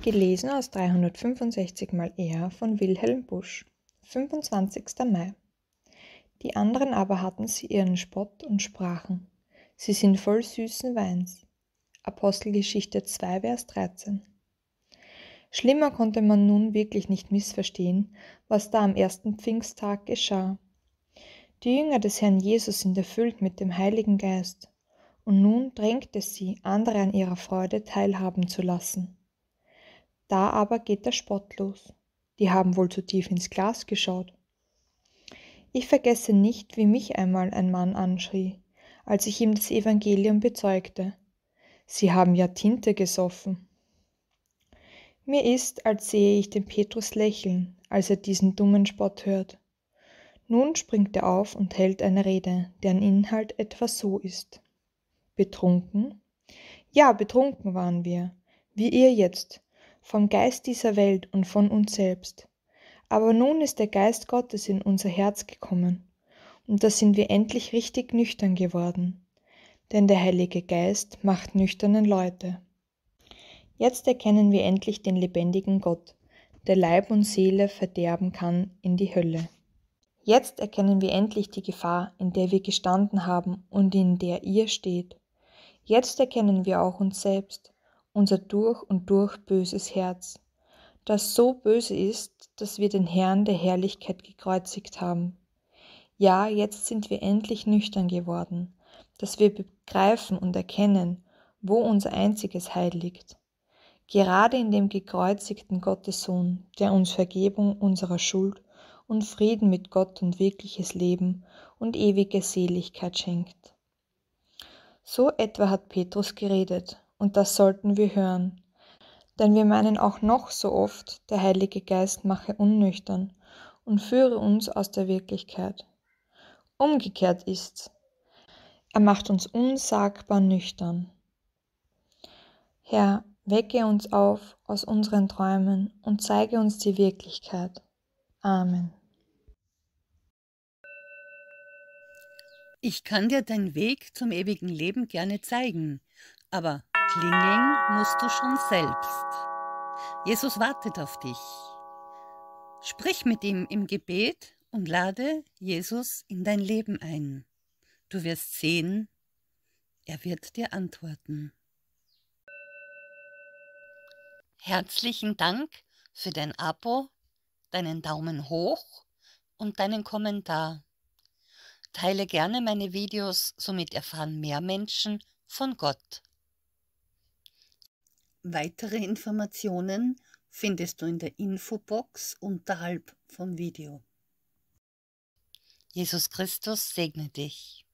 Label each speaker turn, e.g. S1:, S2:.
S1: Gelesen aus 365 mal er von Wilhelm Busch. 25. Mai. Die anderen aber hatten sie ihren Spott und sprachen. Sie sind voll süßen Weins. Apostelgeschichte 2, Vers 13. Schlimmer konnte man nun wirklich nicht missverstehen, was da am ersten Pfingsttag geschah. Die Jünger des Herrn Jesus sind erfüllt mit dem Heiligen Geist, und nun drängt es sie, andere an ihrer Freude teilhaben zu lassen. Da aber geht der Spott los. Die haben wohl zu tief ins Glas geschaut. Ich vergesse nicht, wie mich einmal ein Mann anschrie, als ich ihm das Evangelium bezeugte. Sie haben ja Tinte gesoffen. Mir ist, als sehe ich den Petrus lächeln, als er diesen dummen Spott hört. Nun springt er auf und hält eine Rede, deren Inhalt etwa so ist. Betrunken? Ja, betrunken waren wir, wie ihr jetzt vom Geist dieser Welt und von uns selbst. Aber nun ist der Geist Gottes in unser Herz gekommen, und da sind wir endlich richtig nüchtern geworden. Denn der Heilige Geist macht nüchternen Leute. Jetzt erkennen wir endlich den lebendigen Gott, der Leib und Seele verderben kann in die Hölle. Jetzt erkennen wir endlich die Gefahr, in der wir gestanden haben und in der ihr steht. Jetzt erkennen wir auch uns selbst, unser durch und durch böses Herz, das so böse ist, dass wir den Herrn der Herrlichkeit gekreuzigt haben. Ja, jetzt sind wir endlich nüchtern geworden, dass wir begreifen und erkennen, wo unser einziges Heil liegt. Gerade in dem gekreuzigten Gottessohn, der uns Vergebung unserer Schuld und Frieden mit Gott und wirkliches Leben und ewige Seligkeit schenkt. So etwa hat Petrus geredet, und das sollten wir hören. Denn wir meinen auch noch so oft, der Heilige Geist mache unnüchtern und führe uns aus der Wirklichkeit. Umgekehrt ist's. Er macht uns unsagbar nüchtern. Herr, wecke uns auf aus unseren Träumen und zeige uns die Wirklichkeit. Amen.
S2: Ich kann dir deinen Weg zum ewigen Leben gerne zeigen, aber Klingeln musst du schon selbst. Jesus wartet auf dich. Sprich mit ihm im Gebet und lade Jesus in dein Leben ein. Du wirst sehen, er wird dir antworten. Herzlichen Dank für dein Abo, deinen Daumen hoch und deinen Kommentar. Teile gerne meine Videos, somit erfahren mehr Menschen von Gott. Weitere Informationen findest du in der Infobox unterhalb vom Video. Jesus Christus segne dich.